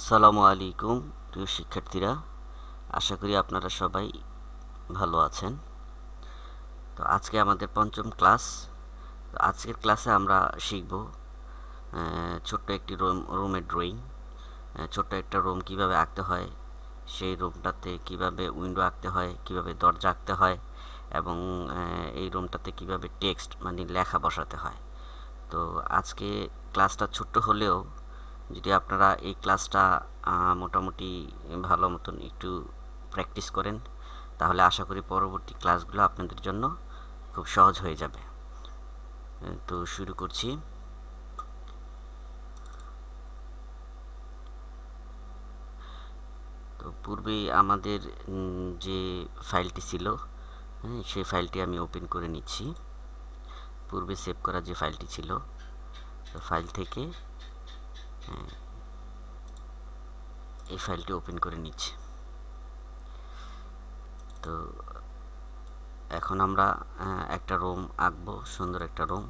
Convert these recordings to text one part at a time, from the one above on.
আসসালামু আলাইকুম প্রিয় শিক্ষার্থীরা আশা করি আপনারা সবাই ভালো আছেন তো আজকে আমাদের পঞ্চম ক্লাস তো আজকের ক্লাসে আমরা শিখব ছোট্ট একটি রুম রুমের ড্রয়িং ছোট্ট একটা রুম কিভাবে আঁকতে হয় সেই রুমটাতে কিভাবে উইন্ডো আঁকতে হয় কিভাবে দরজা আঁকতে হয় এবং এই রুমটাতে কিভাবে টেক্সট মানে লেখা বসাতে হয় তো আজকে ক্লাসটা ছোট্ট হলেও যদি আপনারা এই ক্লাসটা মোটামুটি ভালো মতন একটু প্র্যাকটিস করেন তাহলে আশা করি পরবর্তী ক্লাসগুলো আপনাদের জন্য খুব সহজ হয়ে যাবে তো শুরু করছি তো পূর্বে আমাদের যে ফাইলটি ছিল হ্যাঁ, সেই ফাইলটি আমি ওপেন করে নিচ্ছি পূর্বে সেভ করা যে ফাইলটি ছিল ফাইল থেকে এই ফাইলটি ওপেন করে নিচ্ছি তো এখন আমরা একটা রুম আঁকবো সুন্দর একটা রুম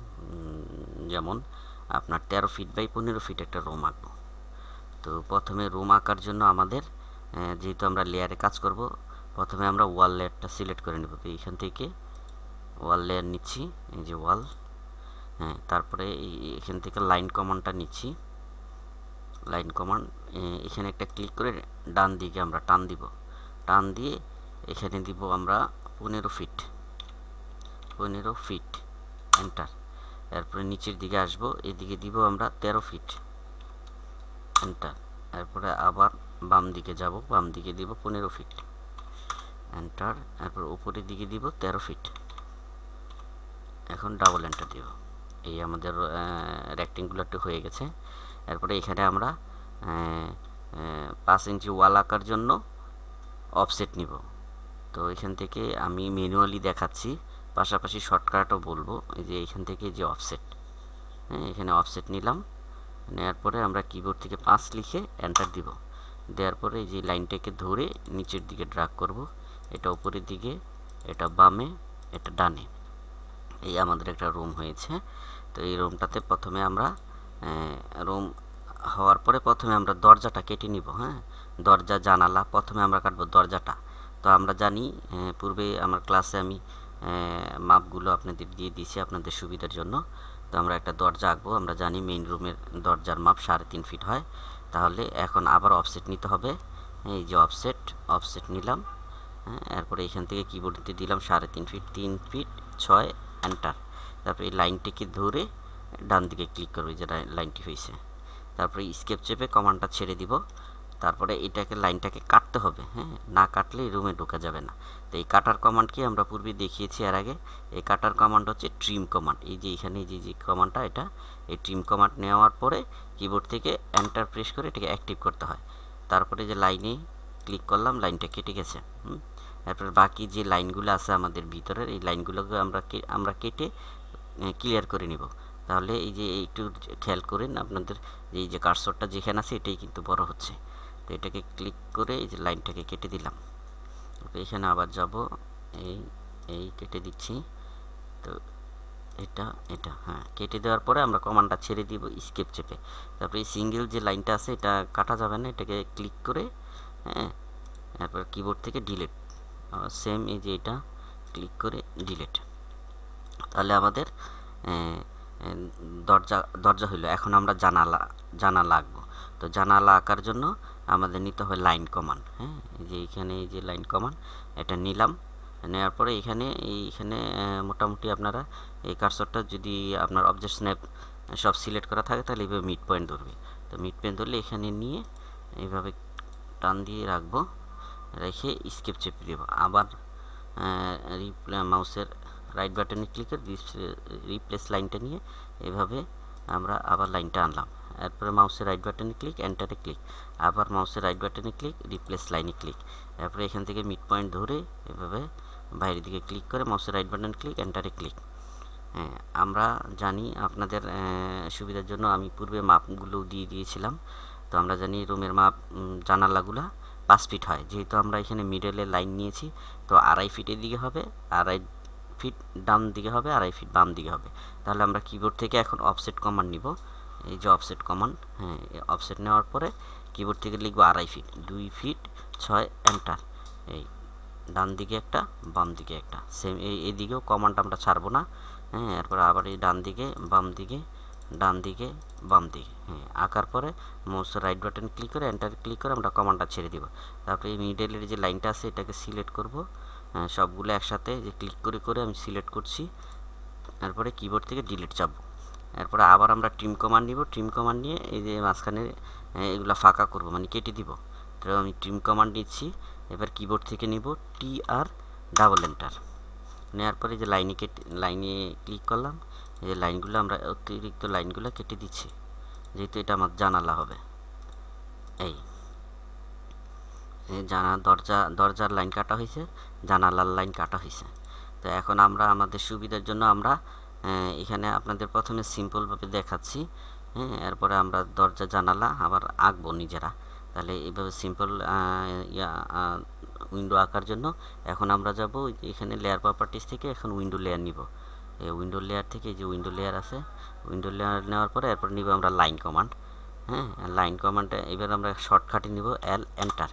যেমন আপনার তেরো ফিট বাই পনেরো ফিট একটা রুম আঁকবো তো প্রথমে রুম আঁকার জন্য আমাদের যেহেতু আমরা লেয়ারে কাজ করব প্রথমে আমরা ওয়াল লেয়ারটা সিলেক্ট করে নেব তো এইখান থেকে ওয়াল লেয়ার নিচ্ছি এই যে ওয়াল হ্যাঁ তারপরে এখান থেকে লাইন কমনটা নিচ্ছি লাইন কমান্ড এখানে একটা ক্লিক করে ডান দিকে আমরা টান দিব টান দিয়ে এখানে দিব আমরা পনেরো ফিট পনেরো ফিট এন্টার এরপরে নিচের দিকে আসব এদিকে দিব আমরা ১৩ ফিট এন্টার এরপরে আবার বাম দিকে যাব বাম দিকে দিব পনেরো ফিট এন্টার এরপর উপরের দিকে দিব ১৩ ফিট এখন ডাবল এন্টার দিব এই আমাদের রেক্টেঙ্গুলারটি হয়ে গেছে এরপরে এখানে আমরা পাঁচ ইঞ্চি ওয়াল আঁকার জন্য অফসেট নিব তো এখান থেকে আমি ম্যানুয়ালি দেখাচ্ছি পাশাপাশি শর্টকাটও বলবো এই যে এখান থেকে যে অফসেট হ্যাঁ এখানে অফসেট নিলাম নেওয়ার পরে আমরা কিবোর্ড থেকে পাঁচ লিখে এন্টার দিব দেওয়ার পরে এই যে লাইনটাকে ধরে নিচের দিকে ড্রাগ করব এটা উপরের দিকে এটা বামে এটা ডানে এই আমাদের একটা রুম হয়েছে তো এই রুমটাতে প্রথমে আমরা রুম হ্যাঁ, হওয়ার পরে প্রথমে আমরা দরজাটা কেটে নিব হ্যাঁ দরজা জানালা প্রথমে আমরা কাটব দরজাটা তো আমরা জানি পূর্বে আমার ক্লাসে আমি মাপগুলো আপনাদের দিয়ে দিয়েছি আপনাদের সুবিধার জন্য তো আমরা একটা দরজা আঁকবো আমরা জানি মেইন রুমের দরজার মাপ সাড়ে তিন ফিট হয় তাহলে এখন আবার অফসেট নিতে হবে এই যে অফসেট অফসেট নিলাম হ্যাঁ? এরপরে এখান থেকে কিবোর্ডতে দিলাম সাড়ে তিন ফিট তিন ফিট ছয় অ্যান্টার তারপরে এই লাইনটিকে ধরে ডান দিকে ক্লিক করবে যে লাইনটি হয়েছে তারপরে স্কেপ চেপে কমান্ডটা ছেড়ে দিব তারপরে এটাকে লাইনটাকে কাটতে হবে হ্যাঁ না কাটলে রুমে ঢোকা যাবে না তো এই কাটার কমান্ডকে আমরা পূর্বে দেখিয়েছি এর আগে এই কাটার কমান্ড হচ্ছে ট্রিম কমান্ড এই যে এখানে যে যে কমান্ডটা এটা এই ট্রিম কমান্ড নেওয়ার পরে কিবোর্ড থেকে এন্টার প্রেস করে এটাকে অ্যাক্টিভ করতে হয় তারপরে যে লাইনে ক্লিক করলাম লাইনটা কেটে গেছে তারপরে বাকি যে লাইনগুলো আছে আমাদের ভিতরের এই লাইনগুলোকে আমরা আমরা কেটে ক্লিয়ার করে নিব তাহলে এই যে একটু খেয়াল করেন আপনাদের এই যে কারসরটা যেখানে আছে এটাই কিন্তু বড় হচ্ছে তো এটাকে ক্লিক করে এই যে লাইনটাকে কেটে দিলাম ওকে এখানে আবার যাব এই এই কেটে দিচ্ছি তো এটা এটা হ্যাঁ কেটে দেওয়ার পরে আমরা কমান্ডটা ছেড়ে দিব স্কেপ চেপে তারপরে সিঙ্গেল যে লাইনটা আছে এটা কাটা যাবে না এটাকে ক্লিক করে হ্যাঁ তারপর কিবোর্ড থেকে ডিলেট সেম এই যে এটা ক্লিক করে ডিলেট তাহলে আমাদের দরজা দরজা হইলো এখন আমরা জানালা জানালা লাগবো তো জানালা আঁকার জন্য আমাদের নিতে হয় লাইন কমান হ্যাঁ যে এখানে এই যে লাইন কমান এটা নিলাম নেওয়ার পরে এখানে এইখানে মোটামুটি আপনারা এই কারসরটা যদি আপনার অবজেক্ট স্ন্যাপ সব সিলেক্ট করা থাকে তাহলে এইভাবে মিড পয়েন্ট ধরবে তো মিড পয়েন্ট ধরলে এখানে নিয়ে এইভাবে টান দিয়ে রাখবো রেখে স্কেপ চেপে দেবো আবার রিপ্লে মাউসের রাইট বাটনে ক্লিকে রিপ্লেস লাইনটা নিয়ে এভাবে আমরা আবার লাইনটা আনলাম এরপরে মাউসের রাইট বাটনে ক্লিক এন্টারে ক্লিক আবার মাউসের রাইট বাটনে ক্লিক রিপ্লেস লাইনে ক্লিক তারপরে এখান থেকে মিড পয়েন্ট ধরে এভাবে বাইরের দিকে ক্লিক করে মাউসের রাইট বাটন ক্লিক এন্টারে ক্লিক হ্যাঁ আমরা জানি আপনাদের সুবিধার জন্য আমি পূর্বে মাপগুলো দিয়ে দিয়েছিলাম তো আমরা জানি রুমের মাপ জানালাগুলা পাঁচ ফিট হয় যেহেতু আমরা এখানে মিডলে লাইন নিয়েছি তো আড়াই ফিটের দিকে হবে আড়াই ফিট ডান দিকে হবে আড়াই ফিট বাম দিকে হবে তাহলে আমরা কিবোর্ড থেকে এখন অফসেট কমান্ড নিব এই যে অফসেট কমান্ড হ্যাঁ অফসেট নেওয়ার পরে কিবোর্ড থেকে লিখবো আড়াই ফিট দুই ফিট ছয় এন্টার এই ডান দিকে একটা বাম দিকে একটা সেম এই এদিকেও কমান্ড আমরা ছাড়বো না হ্যাঁ এরপর আবার এই ডান দিকে বাম দিকে ডান দিকে বাম দিকে হ্যাঁ আঁকার পরে মোস্ট রাইট বাটন ক্লিক করে এন্টার ক্লিক করে আমরা কমান্ডটা ছেড়ে দিব তারপরে এই মিডেলের যে লাইনটা আছে এটাকে সিলেক্ট করবো হ্যাঁ, সবগুলো একসাথে যে ক্লিক করে করে আমি সিলেক্ট করছি তারপরে কিবোর্ড থেকে ডিলিট চাপব এরপরে আবার আমরা টিম কমান্ড নিব টিম কমান্ড নিয়ে এই যে মাঝখানে হ্যাঁ, এগুলো ফাঁকা করব মানে কেটে দিব তো আমি টিম কমান্ড নিচ্ছি এবার কিবোর্ড থেকে নিব টি আর ডাবল এন্টার নেওয়ার পরে যে লাইনে কেটে লাইনে ক্লিক করলাম এই যে লাইনগুলো আমরা অতিরিক্ত লাইনগুলো কেটে দিচ্ছি যেহেতু এটা আমার জানালা হবে এই জানা দরজা দরজার লাইন কাটা হয়েছে জানালার লাইন কাটা হয়েছে তো এখন আমরা আমাদের সুবিধার জন্য আমরা এখানে আপনাদের প্রথমে সিম্পলভাবে দেখাচ্ছি হ্যাঁ এরপরে আমরা দরজা জানালা আবার আঁকবো নিজেরা তাহলে এইভাবে সিম্পল উইন্ডো আঁকার জন্য এখন আমরা যাব এখানে লেয়ার প্রপার্টিস থেকে এখন উইন্ডো লেয়ার নিব এই উইন্ডো লেয়ার থেকে যে উইন্ডো লেয়ার আছে উইন্ডো লেয়ার নেওয়ার পরে এরপর নিব আমরা লাইন কমান্ড হ্যাঁ লাইন কমান্ডটা এবার আমরা শর্টকাটে নিব এল এন্টার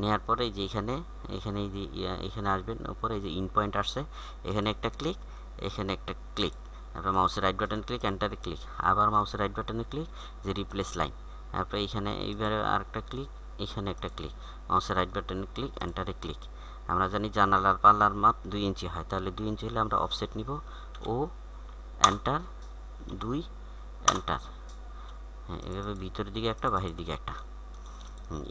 নেওয়ার পরে যে এখানে এখানে যে এখানে আসবেন উপরে যে ইন পয়েন্ট আসছে এখানে একটা ক্লিক এখানে একটা ক্লিক তারপরে মাউসের রাইট বাটন ক্লিক এন্টারে ক্লিক আবার মাউসের রাইট বাটনে ক্লিক যে রিপ্লেস লাইন তারপরে এখানে এইবারে আরেকটা ক্লিক এখানে একটা ক্লিক মাউসের রাইট বাটনে ক্লিক এন্টারে ক্লিক আমরা জানি জানালার পাল্লার মাপ দুই ইঞ্চি হয় তাহলে দুই ইঞ্চি হলে আমরা অফসেট নিব ও এন্টার দুই এন্টার হ্যাঁ এভাবে ভিতরের দিকে একটা বাহির দিকে একটা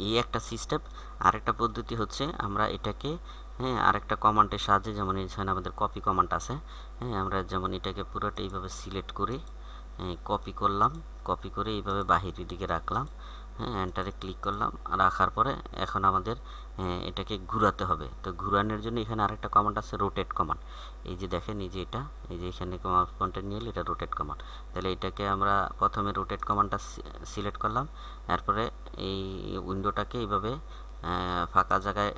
এই একটা সিস্টেম আরেকটা পদ্ধতি হচ্ছে আমরা এটাকে হ্যাঁ আরেকটা কমান্ডের সাহায্যে যেমন এখানে আমাদের কপি কমান্ড আছে হ্যাঁ আমরা যেমন এটাকে পুরোটা এইভাবে সিলেক্ট করে কপি হ্যাঁ, করলাম কপি করে এইভাবে বাহিরের দিকে রাখলাম হ্যাঁ এন্টারে ক্লিক করলাম রাখার পরে এখন আমাদের এটাকে ঘুরাতে হবে তো ঘুরানোর জন্য এখানে আরেকটা কমান্ড আছে রোটেট কমান্ড এই যে দেখেন এই যে এটা এই যে এখানে মাউস পয়েন্টার নিয়ে এলে এটা রোটেট কমান্ড তাহলে এটাকে আমরা প্রথমে রোটেট কমান্ডটা সিলেক্ট করলাম এরপরে এই উইন্ডোটাকে এইভাবে ফাঁকা জায়গায়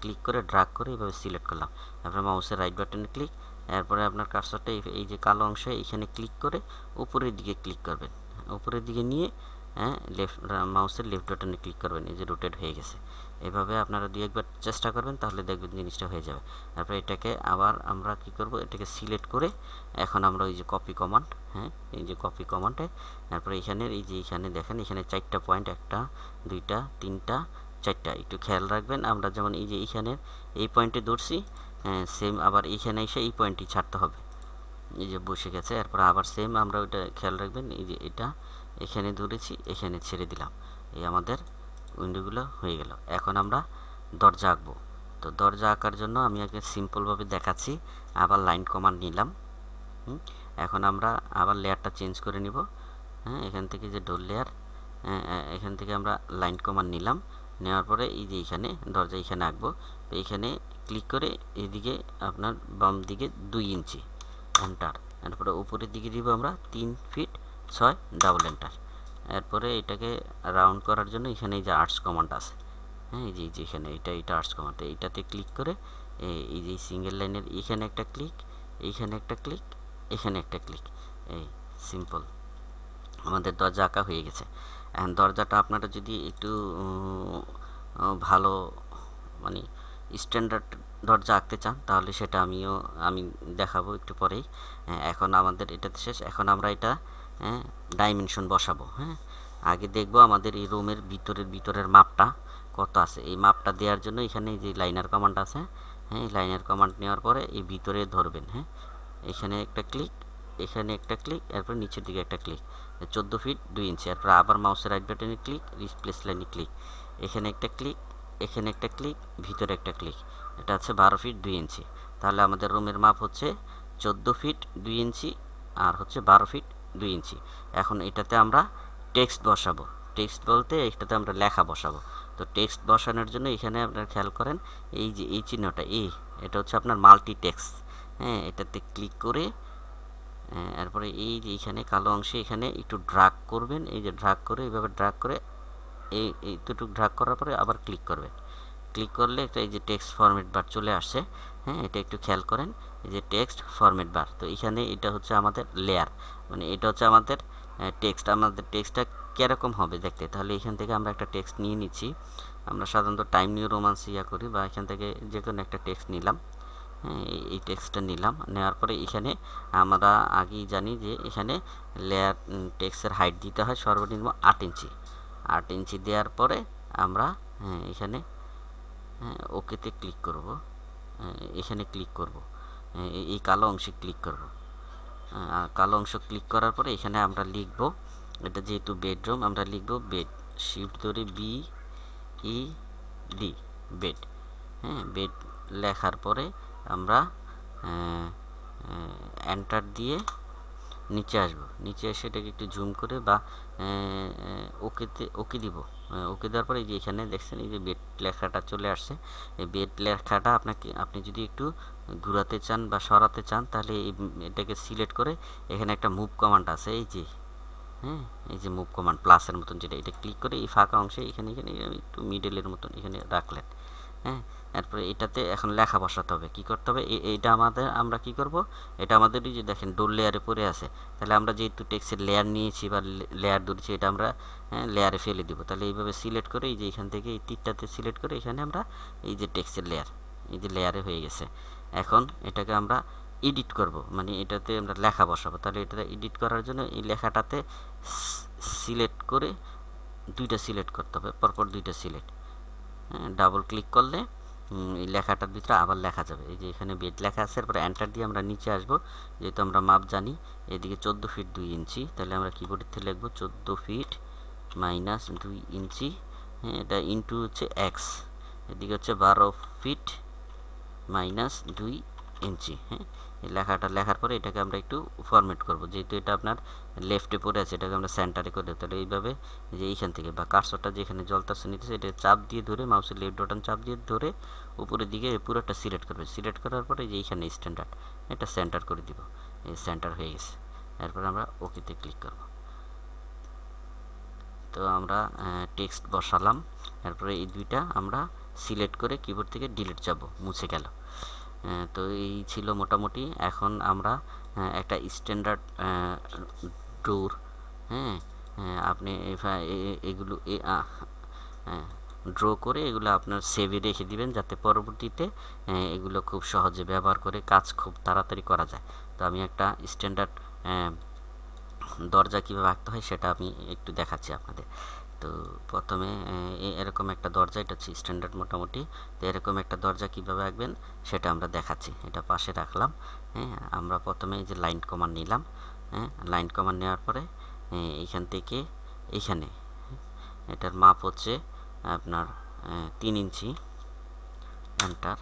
ক্লিক করে ড্রাগ করে এইভাবে সিলেক্ট করলাম তারপরে মাউসের রাইট বাটনে ক্লিক এরপরে আপনার কার্সারটা এই যে কালো অংশে এখানে ক্লিক করে উপরের দিকে ক্লিক করবেন উপরের দিকে নিয়ে হ্যাঁ লেফট মাউসের লেফট বাটনে ক্লিক করবেন এই যে রোটেট হয়ে গেছে এভাবে আপনারা দু একবার চেষ্টা করবেন তাহলে দেখবেন জিনিসটা হয়ে যাবে তারপরে এটাকে আবার আমরা কি করব এটাকে সিলেক্ট করে এখন আমরা ওই যে কপি কমান্ড হ্যাঁ এই যে কপি কমান্ডে তারপরে এখানের এই যে এখানে দেখেন এখানে চারটা পয়েন্ট একটা দুইটা তিনটা চারটা একটু খেয়াল রাখবেন আমরা যেমন এই যে এখানের এই পয়েন্টে ধরছি সেম হ্যাঁ, আবার এখানে এসে এই পয়েন্টটি ছাড়তে হবে এই যে বসে গেছে এরপর আবার সেম আমরা ওইটা খেয়াল রাখবেন এই যে এটা এখানে ধরেছি এখানে ছেড়ে দিলাম এই আমাদের উইন্ডোগুলো হয়ে গেল এখন আমরা দরজা আঁকবো তো দরজা আঁকার জন্য আমি আগে সিম্পলভাবে দেখাচ্ছি আবার লাইন কমান্ড নিলাম এখন আমরা আবার লেয়ারটা চেঞ্জ করে নিব হ্যাঁ এখান থেকে যে ডোর লেয়ার হ্যাঁ, এখান থেকে আমরা লাইন কমান্ড নিলাম নেওয়ার পরে এই যে এখানে দরজা এখানে আঁকবো তো এখানে ক্লিক করে এদিকে আপনার বাম দিকে দুই ইঞ্চি ঘন্টার তারপরে উপরের দিকে দিব আমরা তিন ফিট ছয় ডাবল এন্টার এরপরে এটাকে রাউন্ড করার জন্য এখানে এই যে আর্টস কমান্ড আছে হ্যাঁ এই যে এই যে যেখানে এটা এটা আর্টস কমান্ড এইটাতে ক্লিক করে এই যে সিঙ্গেল লাইনের এখানে একটা ক্লিক এইখানে একটা ক্লিক এখানে একটা ক্লিক এই সিম্পল আমাদের দরজা আঁকা হয়ে গেছে দরজাটা আপনারা যদি একটু ভালো মানে স্ট্যান্ডার্ড দরজা আঁকতে চান তাহলে সেটা আমিও আমি দেখাবো একটু পরেই হ্যাঁ, এখন আমাদের এটাতে শেষ এখন আমরা এটা হ্যাঁ ডাইমেনশন বসাবো হ্যাঁ আগে দেখবো আমাদের এই রুমের ভিতরের ভিতরের মাপটা কত আছে এই মাপটা দেওয়ার জন্য এখানে যে লাইনার কমান্ড আছে হ্যাঁ এই লাইনার কমান্ড নেওয়ার পরে এই ভিতরে ধরবেন হ্যাঁ এখানে একটা ক্লিক এখানে একটা ক্লিক এরপর নিচের দিকে একটা ক্লিক চোদ্দো ফিট দুই ইঞ্চি এরপর আবার মাউসের রাইট বাটনে ক্লিক রিপ্লেস লাইনে ক্লিক এখানে একটা ক্লিক এখানে একটা ক্লিক ভিতরে একটা ক্লিক এটা আছে বারো ফিট দুই ইঞ্চি তাহলে আমাদের রুমের মাপ হচ্ছে চোদ্দো ফিট দুই ইঞ্চি আর হচ্ছে বারো ফিট দুই ইঞ্চি এখন এটাতে আমরা টেক্সট বসাবো টেক্সট বলতে এটাতে আমরা লেখা বসাবো তো টেক্সট বসানোর জন্য এখানে আপনারা খেয়াল করেন এই যে এই চিহ্নটা এ এটা হচ্ছে আপনার মাল্টি টেক্সট হ্যাঁ এটাতে ক্লিক করে তারপরে হ্যাঁ, এই যে এখানে কালো অংশে এখানে একটু ড্রাগ করবেন এই যে ড্রাগ করে এইভাবে ড্রাগ করে এই এইটুকু ড্রাগ করার পরে আবার ক্লিক করবেন ক্লিক করলে একটা এই যে টেক্সট ফরম্যাট বার চলে আসে হ্যাঁ এটা একটু খেয়াল করেন এই যে টেক্সট ফরম্যাট বার তো এখানে এটা হচ্ছে আমাদের লেয়ার মানে এটা হচ্ছে আমাদের টেক্সট আমাদের টেক্সটটা কীরকম হবে দেখতে তাহলে এখান থেকে আমরা একটা টেক্সট নিয়ে নিচ্ছি আমরা সাধারণত টাইম নিউ রোমান্স ইয়া করি বা এখান থেকে যে কোনো একটা টেক্সট নিলাম হ্যাঁ, এই টেক্সটটা নিলাম নেওয়ার পরে এখানে আমরা আগেই জানি যে এখানে লেয়ার টেক্সের হাইট দিতে হয় সর্বনিম্ন আট ইঞ্চি আট ইঞ্চি দেওয়ার পরে আমরা হ্যাঁ, এখানে ওকেতে ক্লিক করব এখানে ক্লিক করব হ্যাঁ, এই কালো অংশে ক্লিক করব কালো অংশ ক্লিক করার পরে এখানে আমরা লিখব এটা যেহেতু বেডরুম আমরা লিখব বেড শিফট ধরে বি ই ডি বেড হ্যাঁ বেড লেখার পরে আমরা এন্টার দিয়ে নিচে আসব নিচে এসে এটাকে একটু জুম করে বা ওকেতে ওকে দিব ওকে দেওয়ার পরে এই যে এখানে দেখছেন এই যে বেড লেখাটা চলে আসছে এই বেড লেখাটা আপনাকে আপনি যদি একটু ঘুরাতে চান বা সরাতে চান তাহলে এটাকে সিলেক্ট করে এখানে একটা মুভ কমান্ড আছে এই যে হ্যাঁ এই যে মুভ কমান্ড প্লাসের মতন যেটা এটা ক্লিক করে এই ফাঁকা অংশে এখানে এখানে একটু মিডেলের মতন এখানে রাখলেন হ্যাঁ এরপরে এটাতে এখন লেখা বসাতে হবে কী করতে হবে এইটা আমাদের আমরা কি করব এটা আমাদের যে দেখেন ডোর লেয়ারে পড়ে আছে তাহলে আমরা যেহেতু টেক্সের লেয়ার নিয়েছি বা লেয়ার ধরেছি এটা আমরা লেয়ারে হ্যাঁ, ফেলে দিব তাহলে এইভাবে সিলেক্ট করে এই যে এখান থেকে এই তিরটাতে সিলেক্ট করে এখানে আমরা এই যে টেক্সের লেয়ার এই যে লেয়ারে হয়ে গেছে এখন এটাকে আমরা এডিট করব মানে এটাতে আমরা লেখা বসাবো তাহলে এটা এডিট করার জন্য এই লেখাটাতে সিলেক্ট করে দুইটা সিলেক্ট করতে হবে পরপর দুইটা সিলেক্ট ডাবল ক্লিক করলে এই লেখাটা দিকটা আবার লেখা যাবে এই যে এখানে বেড লেখা আছে এরপরে এন্টার দিয়ে আমরা নিচে আসব যেহেতু আমরা মাপ জানি এদিকে চোদ্দো ফিট দুই ইঞ্চি তাহলে আমরা কিবোর্ডের থেকে লিখবো চোদ্দো ফিট মাইনাস দুই ইঞ্চি হ্যাঁ, এটা ইনটু হচ্ছে এক্স এদিকে হচ্ছে বারো ফিট মাইনাস দুই ইঞ্চি হ্যাঁ লেখাটা লেখার পরে এটাকে আমরা একটু ফরম্যাট করব যেহেতু এটা আপনার লেফটে পড়ে আছে এটাকে আমরা সেন্টারে করে দেবো তাহলে এইভাবে যে এইখান থেকে বা কারসরটা যেখানে জলতাচ্ছে নিতেছে এটা চাপ দিয়ে ধরে মাউসের লেফট বাটন চাপ দিয়ে ধরে উপরের দিকে পুরোটা সিলেক্ট করবে সিলেক্ট করার পরে যে এইখানে স্ট্যান্ডার্ড এটা সেন্টার করে দিব এই সেন্টার হয়ে গেছে এরপর আমরা ওকেতে ক্লিক করব তো আমরা টেক্সট বসালাম এরপরে এই দুইটা আমরা সিলেক্ট করে কিবোর্ড থেকে ডিলিট যাব মুছে গেল তো এই ছিল মোটামুটি এখন আমরা একটা স্ট্যান্ডার্ড ডোর হ্যাঁ আপনি এগুলো ড্র হ্যাঁ, করে এগুলো আপনার সেভে রেখে দিবেন যাতে পরবর্তীতে এগুলো খুব সহজে ব্যবহার করে কাজ খুব তাড়াতাড়ি করা যায় তো আমি একটা স্ট্যান্ডার্ড দরজা কীভাবে রাখতে হয় সেটা আমি একটু দেখাচ্ছি আপনাদের তো প্রথমে এরকম একটা দরজা এটা হচ্ছে স্ট্যান্ডার্ড মোটামুটি তো এরকম একটা দরজা কিভাবে আঁকবেন সেটা আমরা দেখাচ্ছি এটা পাশে রাখলাম হ্যাঁ আমরা প্রথমে যে লাইন কমান নিলাম হ্যাঁ লাইন কমান নেওয়ার পরে এইখান থেকে এইখানে হ্যাঁ, এটার মাপ হচ্ছে আপনার তিন ইঞ্চি এন্টার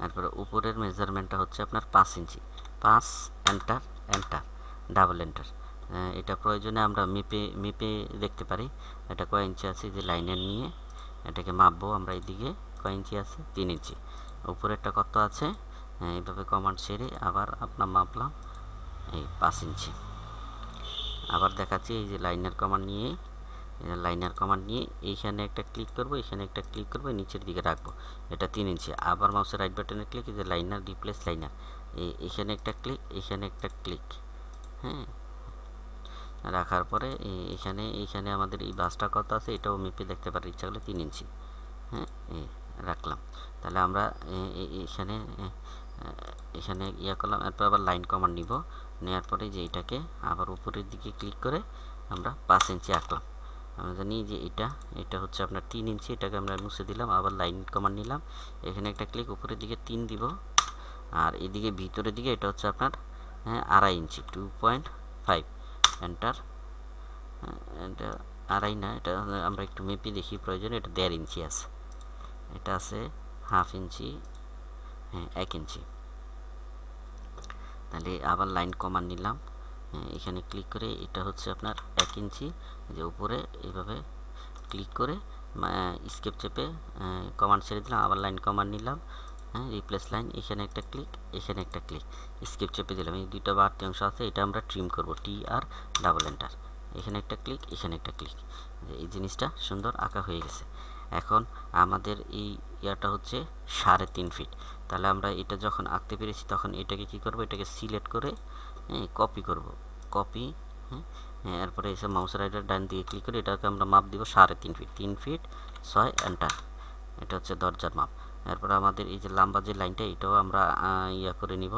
তারপরে উপরের মেজারমেন্টটা হচ্ছে আপনার পাঁচ ইঞ্চি পাঁচ এন্টার এন্টার ডাবল এন্টার এটা প্রয়োজনে আমরা মেপে মেপে দেখতে পারি এটা কয় ইঞ্চি আছে যে লাইনের নিয়ে এটাকে মাপবো আমরা এদিকে কয় ইঞ্চি আছে তিন ইঞ্চি উপরেরটা কত আছে হ্যাঁ, এইভাবে কমান্ড সেরে আবার আপনার মাপলাম এই পাঁচ ইঞ্চি আবার দেখাচ্ছি এই যে লাইনের কমান্ড নিয়ে লাইনের কমান্ড নিয়ে এইখানে একটা ক্লিক করব এখানে একটা ক্লিক করব নিচের দিকে রাখবো এটা তিন ইঞ্চি আবার মাউসের রাইট বাটনে ক্লিক যে লাইনার রিপ্লেস লাইনার এখানে একটা ক্লিক এখানে একটা ক্লিক হ্যাঁ রাখার পরে এখানে এখানে আমাদের এই বাসটা কত আছে এটাও মেপে দেখতে পারি ইচ্ছা করলে তিন ইঞ্চি হ্যাঁ রাখলাম তাহলে আমরা এখানে এখানে ইয়া করলাম এরপর আবার লাইন কমান্ড নিব নেওয়ার পরে যে এটাকে আবার উপরের দিকে ক্লিক করে আমরা পাঁচ ইঞ্চি আঁকলাম আমরা জানি যে এটা এটা হচ্ছে আপনার তিন ইঞ্চি এটাকে আমরা মুছে দিলাম আবার লাইন কমান্ড নিলাম এখানে একটা ক্লিক উপরের দিকে তিন দিব আর এদিকে ভিতরের দিকে এটা হচ্ছে আপনার হ্যাঁ আড়াই inch two point five centre এটা আড়াই না এটা আমরা একটু মেপি দেখি প্রয়োজন এটা দেড় ইঞ্চি আছে এটা আছে হাফ ইঞ্চি হ্যাঁ এক ইঞ্চি তাহলে আবার লাইন কমান নিলাম হ্যাঁ, এখানে ক্লিক করে এটা হচ্ছে আপনার এক ইঞ্চি যে উপরে এইভাবে ক্লিক করে স্কেপ চেপে কমান ছেড়ে দিলাম আবার লাইন কমান নিলাম হ্যাঁ রিপ্লেস লাইন এখানে একটা ক্লিক এখানে একটা ক্লিক স্কেপ চেপে গেলাম এই দুইটা বার অংশ আছে এটা আমরা ট্রিম করব টি আর ডাবল এন্টার এখানে একটা ক্লিক এখানে একটা ক্লিক এই জিনিসটা সুন্দর আঁকা হয়ে গেছে এখন আমাদের এই ইয়াটা হচ্ছে সাড়ে তিন ফিট তাহলে আমরা এটা যখন আঁকতে পেরেছি তখন এটাকে কি করব এটাকে সিলেক্ট করে কপি করব কপি হ্যাঁ এরপরে এসে মাউস রাইডার ডান দিয়ে ক্লিক করে এটাকে আমরা মাপ দিব সাড়ে তিন ফিট তিন ফিট ছয় এন্টার এটা হচ্ছে দরজার মাপ এরপর আমাদের এই যে লাম্বা যে লাইনটা এটাও আমরা ইয়া করে নিব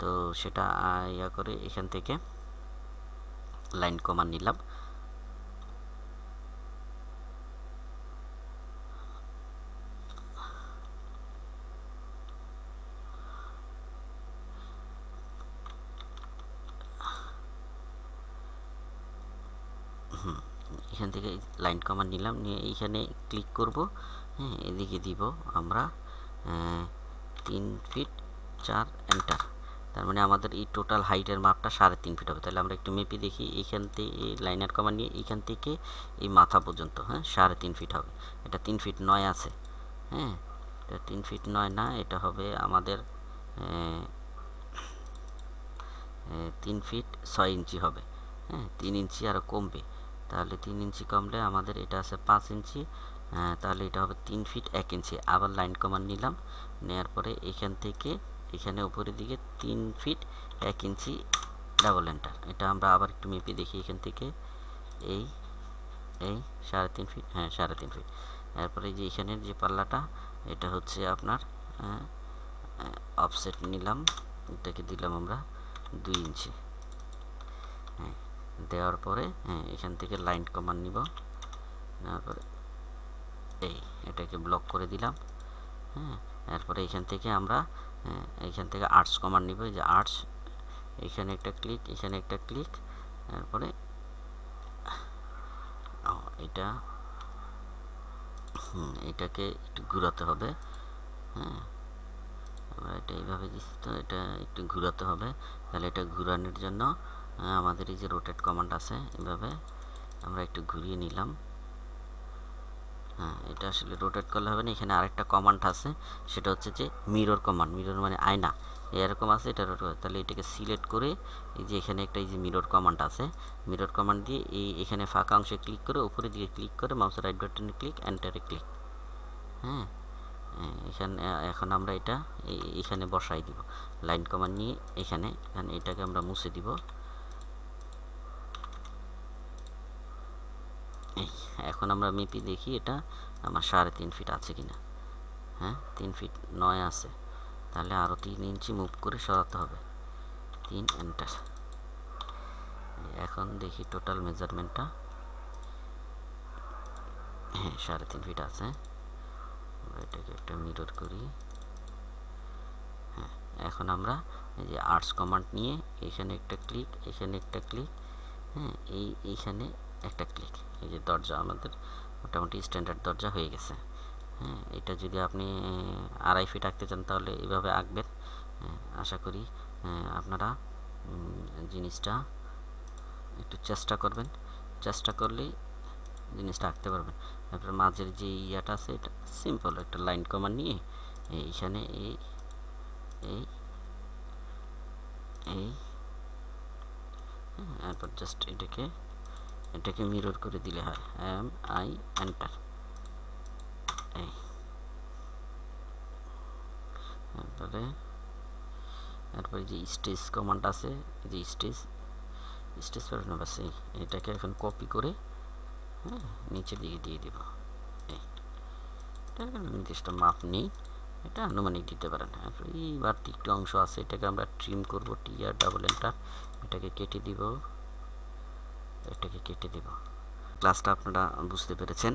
তো সেটা ইয়া করে এখান থেকে লাইন কমান নিলাম এখান থেকে লাইন কমান নিলাম নিয়ে এইখানে ক্লিক করবো হ্যাঁ এদিকে দিব আমরা তিন ফিট চার এন্টার তার মানে আমাদের এই টোটাল হাইটের মাপটা সাড়ে তিন ফিট হবে তাহলে আমরা একটু মেপে দেখি এখান থেকে এই লাইনার কমান নিয়ে এইখান থেকে এই মাথা পর্যন্ত হ্যাঁ সাড়ে তিন ফিট হবে এটা তিন ফিট নয় আছে হ্যাঁ এটা তিন ফিট নয় না এটা হবে আমাদের তিন ফিট ছয় ইঞ্চি হবে হ্যাঁ তিন ইঞ্চি আরও কমবে তাহলে তিন ইঞ্চি কমলে আমাদের এটা আছে পাঁচ ইঞ্চি তাহলে এটা হবে তিন ফিট এক ইঞ্চি আবার লাইন কমান নিলাম নেওয়ার পরে এখান থেকে এখানে উপরের দিকে তিন ফিট এক ইঞ্চি ডাবল এন্টার এটা আমরা আবার একটু মেপে দেখি এখান থেকে এই এই সাড়ে তিন ফিট হ্যাঁ সাড়ে তিন ফিট এরপরে যে এখানের যে পাল্লাটা এটা হচ্ছে আপনার অফসেট নিলাম এটাকে দিলাম আমরা দুই ইঞ্চি হ্যাঁ দেওয়ার পরে হ্যাঁ এখান থেকে লাইন কমান নিব নেওয়ার পরে এই এটাকে ব্লক করে দিলাম হ্যাঁ এরপরে এখান থেকে আমরা হ্যাঁ, এখান থেকে আর্টস কমান্ড নিব যে আর্টস এখানে একটা ক্লিক এখানে একটা ক্লিক তারপরে এটা এটাকে একটু ঘুরাতে হবে হ্যাঁ আমরা এটা এইভাবে দিচ্ছি তো এটা একটু ঘুরাতে হবে তাহলে এটা ঘুরানোর জন্য আমাদের এই যে রোটেট কমান্ড আছে এভাবে আমরা একটু ঘুরিয়ে নিলাম হ্যাঁ এটা আসলে রোটেট করলে হবে না এখানে আরেকটা কমান্ড আছে সেটা হচ্ছে যে মিরর কমান্ড মিরর মানে আয়না এরকম আছে এটা তাহলে এটাকে সিলেক্ট করে এই যে এখানে একটা এই যে মিরর কমান্ড আছে মিরর কমান্ড দিয়ে এই এখানে ফাঁকা অংশে ক্লিক করে উপরে দিকে ক্লিক করে মাউসের রাইট বাটনে ক্লিক এন্টারে ক্লিক হ্যাঁ, হ্যাঁ এখানে এখন আমরা এটা এখানে বসাই দিব লাইন কমান্ড নিয়ে এখানে এখানে এটাকে আমরা মুছে দিব এখন আমরা মেপি দেখি এটা আমার সাড়ে তিন ফিট আছে কিনা হ্যাঁ তিন ফিট নয় আছে তাহলে আরও তিন ইঞ্চি মুভ করে সরাতে হবে তিন এন্টার এখন দেখি টোটাল মেজারমেন্টটা হ্যাঁ সাড়ে তিন ফিট আছে এটাকে একটা মিরর করি হ্যাঁ এখন আমরা এই যে আর্টস কমান্ড নিয়ে এখানে একটা ক্লিক এখানে একটা ক্লিক হ্যাঁ এই এইখানে একটা ক্লিক এই যে দরজা আমাদের মোটামুটি স্ট্যান্ডার্ড দরজা হয়ে গেছে হ্যাঁ এটা যদি আপনি আড়াই ফিট আঁকতে চান তাহলে এইভাবে আঁকবেন আশা করি আপনারা জিনিসটা একটু চেষ্টা করবেন চেষ্টা করলেই জিনিসটা আঁকতে পারবেন তারপরে মাঝের যে ইয়াটা আছে এটা সিম্পল একটা লাইন কমান নিয়ে এইখানে এই এই এই হ্যাঁ, এরপর জাস্ট এটাকে এটাকে মিরর করে দিলে হয় এম আই এন্টার এই তারপরে তারপরে যে স্টেজ কমান্ড আছে যে স্টেজ স্টেজ প্যাটার্ন আছে এটাকে এখন কপি করে হ্যাঁ নিচের দিকে দিয়ে দেব এটা নির্দিষ্ট মাপ নেই এটা আনুমানিক দিতে পারেন এই বাড়তি একটু অংশ আছে এটাকে আমরা ট্রিম করব টিআর ডাবল এন্টার এটাকে কেটে দিব এটাকে কেটে দেব ক্লাসটা আপনারা বুঝতে পেরেছেন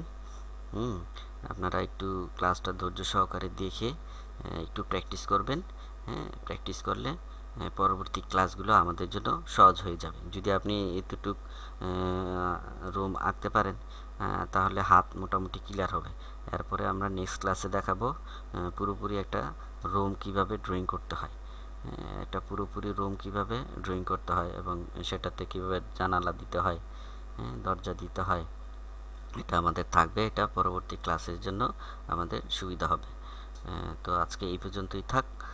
হুম আপনারা একটু ক্লাসটা ধৈর্য সহকারে দেখে একটু প্র্যাকটিস করবেন হ্যাঁ প্র্যাকটিস করলে পরবর্তী ক্লাসগুলো আমাদের জন্য সহজ হয়ে যাবে যদি আপনি এতটুক রুম আঁকতে পারেন তাহলে হাত মোটামুটি ক্লিয়ার হবে এরপরে আমরা নেক্সট ক্লাসে দেখাবো পুরোপুরি একটা রুম কিভাবে ড্রয়িং করতে হয় একটা পুরোপুরি রুম কিভাবে ড্রয়িং করতে হয় এবং সেটাতে কিভাবে জানালা দিতে হয় হ্যাঁ, দরজা দিতে হয় এটা আমাদের থাকবে এটা পরবর্তী ক্লাসের জন্য আমাদের সুবিধা হবে তো আজকে এই পর্যন্তই থাক